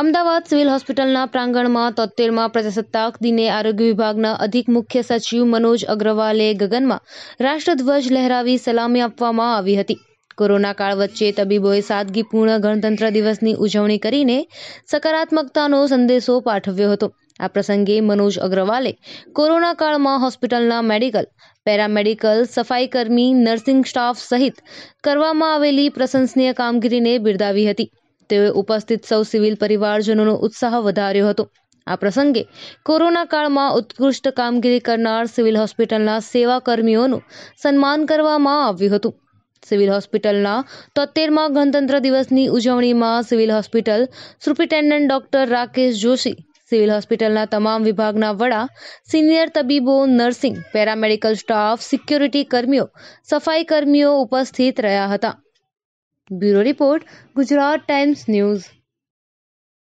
Ahmedabad civil હોસ્પિટલના પ્રાંગણમાં તોત્તેરમાં પ્રજાસત્તાક દિને આરોગ્ય વિભાગના અધિક મુખ્ય સચિવ મનોજ અગ્રવાલે ગગનમાં રાષ્ટ્રધ્વજ લહેરાવી સલામી આપવામાં આવી હતી કોરોના કાળ વચ્ચે તબીબોએ સાદગીપૂર્ણ ગણતંત્ર દિવસની ઉજવણી કરીને સકારાત્મકતાનો સંદેશો પાઠવ્યો હતો આ પ્રસંગે મનોજ અગ્રવાલે કોરોના કાળમાં હોસ્પિટલના મેડિકલ પેરામેડિકલ સફાઈકર્મી નર્સિંગ સ્ટાફ સહિત કરવામાં આવેલી પ્રશંસનીય કામગીરીને બિરદાવી હતી તેઓએ ઉપસ્થિત સૌ સિવિલ પરિવારજનોનો ઉત્સાહ વધાર્યો હતો આ પ્રસંગે કોરોના કાળમાં ઉત્કૃષ્ટ કામગીરી કરનાર સિવિલ હોસ્પિટલના સેવા કર્મીઓનું સન્માન કરવામાં આવ્યું હતું સિવિલ હોસ્પિટલના તોતેરમાં ગણતંત્ર દિવસની ઉજવણીમાં civil hospital superintendent doctor Rakesh Joshi civil હોસ્પિટલના તમામ વિભાગના વડા સિનિયર તબીબો નર્સિંગ પેરામેડિકલ સ્ટાફ સિક્યોરિટી કર્મીઓ સફાઈ કર્મીઓ ઉપસ્થિત રહ્યા હતા Bureau Report Gujarat Times News